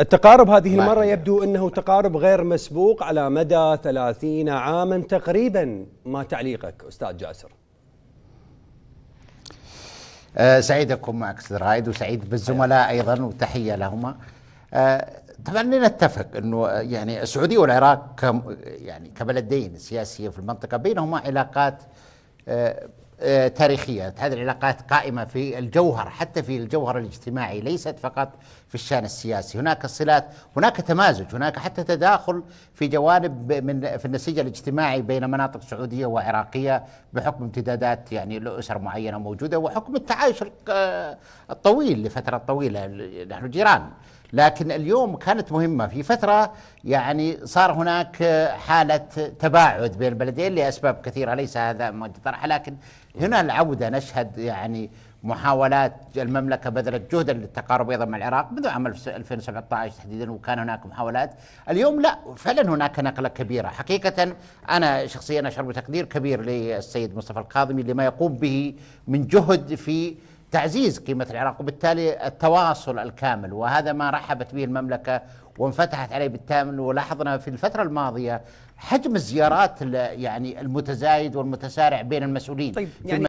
التقارب هذه المرة يبدو أنه تقارب غير مسبوق على مدى 30 عاما تقريبا ما تعليقك أستاذ جاسر أه سعيد أكون معك أستاذ رايد وسعيد بالزملاء أيضا وتحية لهما أه طبعا لنتفق انه يعني السعوديه والعراق كم يعني كبلدين سياسيه في المنطقه بينهما علاقات أه، آه، تاريخية هذه العلاقات قائمة في الجوهر حتى في الجوهر الاجتماعي ليست فقط في الشان السياسي هناك صلات هناك تمازج هناك حتى تداخل في جوانب من في النسيج الاجتماعي بين مناطق سعودية وعراقية بحكم امتدادات يعني لأسر معينة موجودة وحكم التعايش آه، الطويل لفترة طويلة نحن جيران لكن اليوم كانت مهمة في فترة يعني صار هناك حالة تباعد بين البلدين لأسباب كثيرة ليس هذا طرح لكن هنا العودة نشهد يعني محاولات المملكة بذلت جهدا للتقارب أيضا مع العراق منذ عام 2017 تحديدا وكان هناك محاولات اليوم لا فعلا هناك نقلة كبيرة حقيقة أنا شخصيا أشعر بتقدير كبير للسيد مصطفى الكاظمي لما يقوم به من جهد في تعزيز قيمة العراق وبالتالي التواصل الكامل وهذا ما رحبت به المملكة وانفتحت عليه بالتامل ولاحظنا في الفترة الماضية حجم الزيارات يعني المتزايد والمتسارع بين المسؤولين طيب يعني